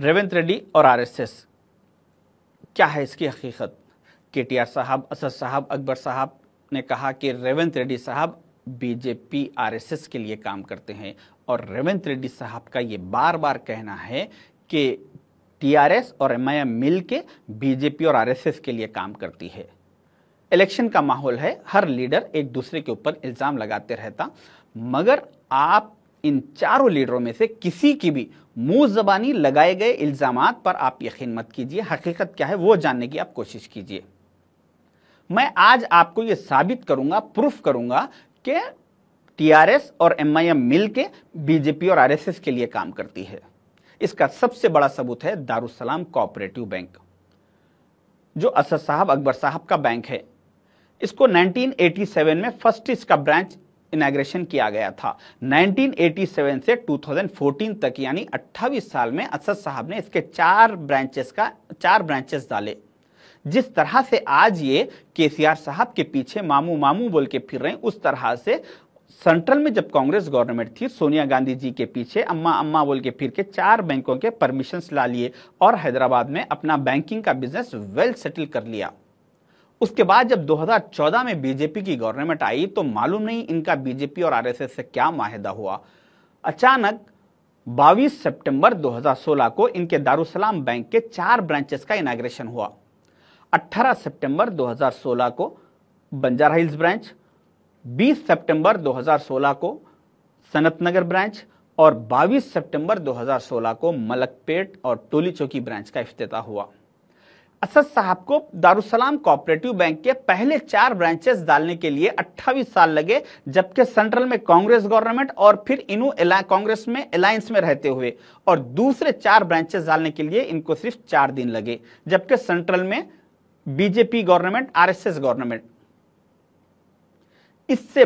रेवंत रेड्डी और आरएसएस क्या है इसकी हकीकत के साहब असद साहब अकबर साहब ने कहा कि रेवंत रेड्डी साहब बीजेपी आरएसएस के लिए काम करते हैं और रेवंत रेड्डी साहब का ये बार बार कहना है कि टीआरएस और एमआईएम मिल के बीजेपी और आरएसएस के लिए काम करती है इलेक्शन का माहौल है हर लीडर एक दूसरे के ऊपर इल्ज़ाम लगाते रहता मगर आप इन चारों लीडरों में से किसी की भी मुंह जबानी लगाए गए इल्ज़ाम पर आप यकीन मत कीजिए हकीकत क्या है वो जानने की आप कोशिश कीजिए मैं आज आपको ये साबित करूंगा प्रूफ करूंगा कि टीआरएस और एमआईएम मिलके बीजेपी और आरएसएस के लिए काम करती है इसका सबसे बड़ा सबूत है दारुसलाम कोऑपरेटिव बैंक जो असद साहब अकबर साहब का बैंक है इसको 1987 में फर्स्ट इसका ब्रांच इनाग्रेशन किया गया था 1987 से 2014 तक यानी 28 साल में असद साहब ने इसके चार ब्रांचेस का चार ब्रांचेस डाले जिस तरह से आज ये केसीआर साहब के पीछे मामू मामू बोल के फिर रहे हैं उस तरह से सेंट्रल में जब कांग्रेस गवर्नमेंट थी सोनिया गांधी जी के पीछे अम्मा अम्मा बोल के फिर के चार बैंकों के परमिशंस ला लिए और हैदराबाद में अपना बैंकिंग का बिजनेस वेल सेटल कर लिया उसके बाद जब 2014 में बीजेपी की गवर्नमेंट आई तो मालूम नहीं इनका बीजेपी और आरएसएस से क्या माहिदा हुआ अचानक 22 सितंबर 2016 को इनके दारुसलाम बैंक के चार ब्रांचेस का इनाग्रेशन हुआ 18 सितंबर 2016 को बंजारा हिल्स ब्रांच 20 सितंबर 2016 को सनत नगर ब्रांच और 22 सितंबर 2016 को मलकपेट और टोली चौकी ब्रांच का अफ्तः हुआ असद साहब को दारुसलाम कोऑपरेटिव बैंक के पहले चार ब्रांचेस डालने के लिए 28 साल लगे जबकि सेंट्रल में कांग्रेस गवर्नमेंट और फिर इनू कांग्रेस में अलायंस में रहते हुए और दूसरे चार ब्रांचेस डालने के लिए इनको सिर्फ चार दिन लगे जबकि सेंट्रल में बीजेपी गवर्नमेंट आरएसएस गवर्नमेंट इससे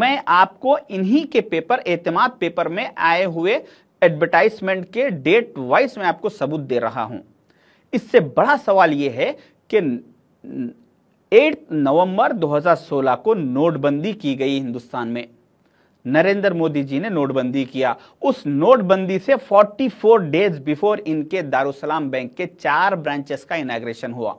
मैं आपको इन्हीं के पेपर एतमाद पेपर में आए हुए एडवर्टाइजमेंट के डेट वाइज में आपको सबूत दे रहा हूं इससे बड़ा सवाल यह है कि 8 नवंबर 2016 को नोटबंदी की गई हिंदुस्तान में नरेंद्र मोदी जी ने नोटबंदी किया उस नोटबंदी से 44 डेज बिफोर इनके दारुसलाम बैंक के चार ब्रांचेस का इनाग्रेशन हुआ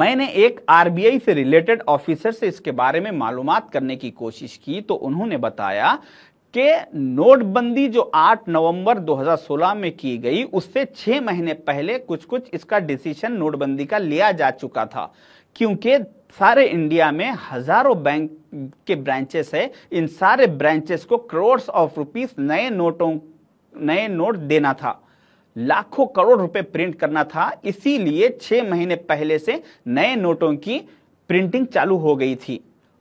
मैंने एक आरबीआई से रिलेटेड ऑफिसर से इसके बारे में मालूमात करने की कोशिश की तो उन्होंने बताया कि नोटबंदी जो 8 नवंबर 2016 में की गई उससे छह महीने पहले कुछ कुछ इसका डिसीजन नोटबंदी का लिया जा चुका था क्योंकि सारे इंडिया में हजारों बैंक के ब्रांचेस है इन सारे ब्रांचेस को करोड़ ऑफ रुपीस नए नोटों नए नोट देना था लाखों करोड़ रुपए प्रिंट करना था इसीलिए छह महीने पहले से नए नोटों की प्रिंटिंग चालू हो गई थी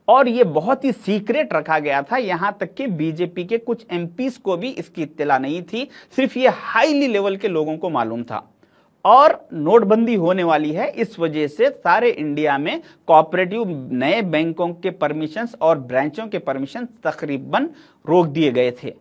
और ये बहुत ही सीक्रेट रखा गया था यहां तक कि बीजेपी के कुछ एमपीस को भी इसकी इतला नहीं थी सिर्फ ये हाईली लेवल के लोगों को मालूम था और नोटबंदी होने वाली है इस वजह से सारे इंडिया में कॉपरेटिव नए बैंकों के परमिशंस और ब्रांचों के परमिशन तकरीबन रोक दिए गए थे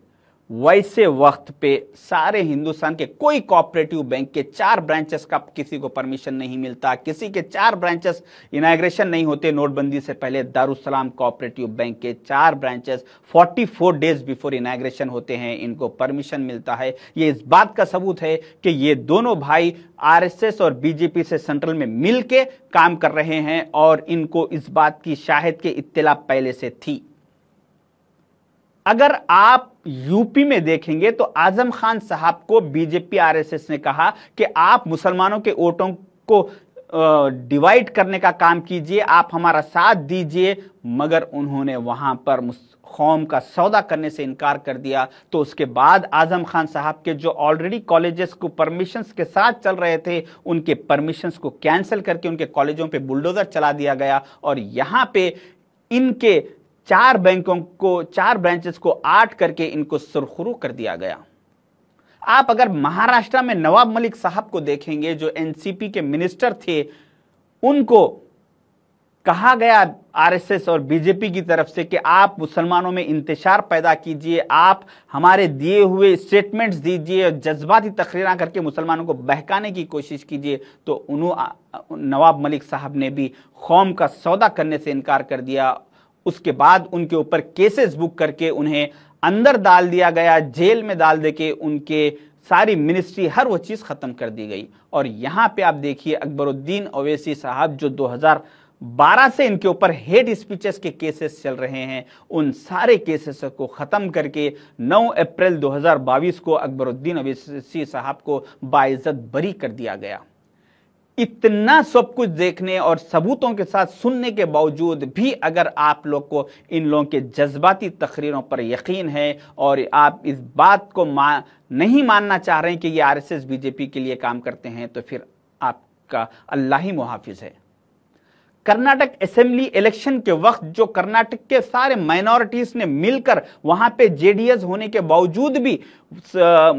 वैसे वक्त पे सारे हिंदुस्तान के कोई कोऑपरेटिव बैंक के चार ब्रांचेस का किसी को परमिशन नहीं मिलता किसी के चार ब्रांचेस इनाग्रेशन नहीं होते नोटबंदी से पहले दारुसलाम कोऑपरेटिव बैंक के चार ब्रांचेस 44 डेज बिफोर इनाग्रेशन होते हैं इनको परमिशन मिलता है ये इस बात का सबूत है कि ये दोनों भाई आर और बीजेपी से सेंट्रल में मिल के काम कर रहे हैं और इनको इस बात की शाहिद के इतला पहले से थी अगर आप यूपी में देखेंगे तो आजम खान साहब को बीजेपी आरएसएस ने कहा कि आप मुसलमानों के वोटों को डिवाइड करने का काम कीजिए आप हमारा साथ दीजिए मगर उन्होंने वहां पर कौम का सौदा करने से इनकार कर दिया तो उसके बाद आजम खान साहब के जो ऑलरेडी कॉलेजेस को परमिशंस के साथ चल रहे थे उनके परमिशंस को कैंसिल करके उनके कॉलेजों पे बुलडोजर चला दिया गया और यहाँ पे इनके चार बैंकों को चार ब्रांचेस को आठ करके इनको सुरखुरु कर दिया गया आप अगर महाराष्ट्र में नवाब मलिक साहब को देखेंगे जो एनसीपी के मिनिस्टर थे उनको कहा गया आरएसएस और बीजेपी की तरफ से कि आप मुसलमानों में इंतजार पैदा कीजिए आप हमारे दिए हुए स्टेटमेंट्स दीजिए और जज्बाती तकरीर करके मुसलमानों को बहकाने की कोशिश कीजिए तो उन्होंने नवाब मलिक साहब ने भी कौम का सौदा करने से इनकार कर दिया उसके बाद उनके ऊपर केसेस बुक करके उन्हें अंदर डाल दिया गया जेल में डाल दे के उनके सारी मिनिस्ट्री हर वो चीज़ ख़त्म कर दी गई और यहाँ पे आप देखिए अकबरुद्दीन ओवैसी साहब जो 2012 से इनके ऊपर हेड स्पीचेस के केसेस चल रहे हैं उन सारे केसेस को ख़त्म करके 9 अप्रैल 2022 को अकबरुद्दीन ओवैसी साहब को बाइज़त बरी कर दिया गया इतना सब कुछ देखने और सबूतों के साथ सुनने के बावजूद भी अगर आप लोग को इन लोगों के जज्बाती तकरीरों पर यकीन है और आप इस बात को मा, नहीं मानना चाह रहे हैं कि ये आरएसएस बीजेपी के लिए काम करते हैं तो फिर आपका अल्लाह ही मुहाफिज है कर्नाटक असेंबली इलेक्शन के वक्त जो कर्नाटक के सारे माइनॉरिटीज ने मिलकर वहां पे जेडीएस होने के बावजूद भी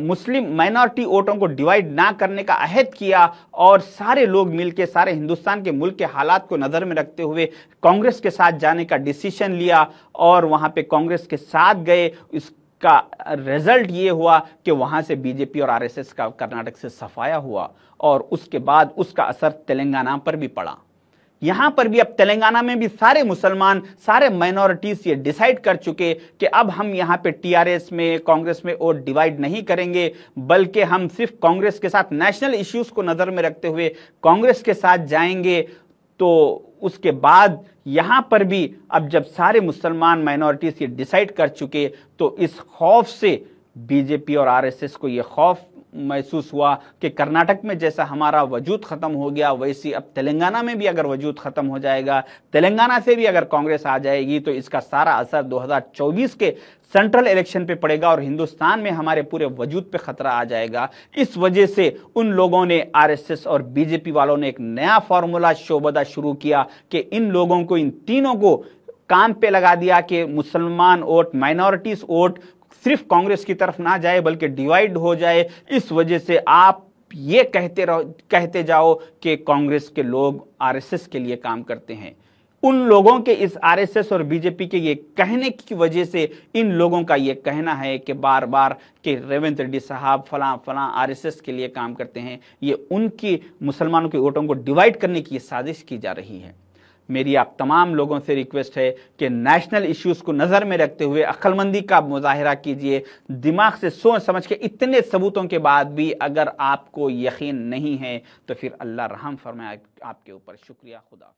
मुस्लिम माइनॉरिटी वोटों को डिवाइड ना करने का अहद किया और सारे लोग मिलकर सारे हिंदुस्तान के मुल्क के हालात को नजर में रखते हुए कांग्रेस के साथ जाने का डिसीशन लिया और वहां पे कांग्रेस के साथ गए इस का रिजल्ट ये हुआ कि वहाँ से बीजेपी और आरएसएस का कर्नाटक से सफाया हुआ और उसके बाद उसका असर तेलंगाना पर भी पड़ा यहां पर भी अब तेलंगाना में भी सारे मुसलमान सारे माइनॉरिटीज ये डिसाइड कर चुके कि अब हम यहां पे टीआरएस में कांग्रेस में और डिवाइड नहीं करेंगे बल्कि हम सिर्फ कांग्रेस के साथ नेशनल इश्यूज को नजर में रखते हुए कांग्रेस के साथ जाएंगे तो उसके बाद यहां पर भी अब जब सारे मुसलमान माइनॉरिटीज ये डिसाइड कर चुके तो इस खौफ से बीजेपी और आरएसएस को यह खौफ महसूस हुआ कि कर्नाटक में जैसा हमारा वजूद ख़त्म हो गया वैसी अब तेलंगाना में भी अगर वजूद ख़त्म हो जाएगा तेलंगाना से भी अगर कांग्रेस आ जाएगी तो इसका सारा असर 2024 के सेंट्रल इलेक्शन पे पड़ेगा और हिंदुस्तान में हमारे पूरे वजूद पे खतरा आ जाएगा इस वजह से उन लोगों ने आरएसएस और बीजेपी वालों ने एक नया फार्मूला शोबदा शुरू किया कि इन लोगों को इन तीनों को काम पे लगा दिया कि मुसलमान वोट माइनॉरिटीज वोट सिर्फ कांग्रेस की तरफ ना जाए बल्कि डिवाइड हो जाए इस वजह से आप ये कहते रहो कहते जाओ कि कांग्रेस के लोग आरएसएस के लिए काम करते हैं उन लोगों के इस आरएसएस और बीजेपी के ये कहने की वजह से इन लोगों का ये कहना है कि बार बार कि रेवंत रेड्डी साहब फला फला आरएसएस के लिए काम करते हैं ये उनकी मुसलमानों के वोटों को डिवाइड करने की साजिश की जा रही है मेरी आप तमाम लोगों से रिक्वेस्ट है कि नेशनल इश्यूज़ को नज़र में रखते हुए अक्लमंदी का मुजाहरा कीजिए दिमाग से सोच समझ के इतने सबूतों के बाद भी अगर आपको यकीन नहीं है तो फिर अल्लाह रहम फरमाए आपके ऊपर शुक्रिया खुदा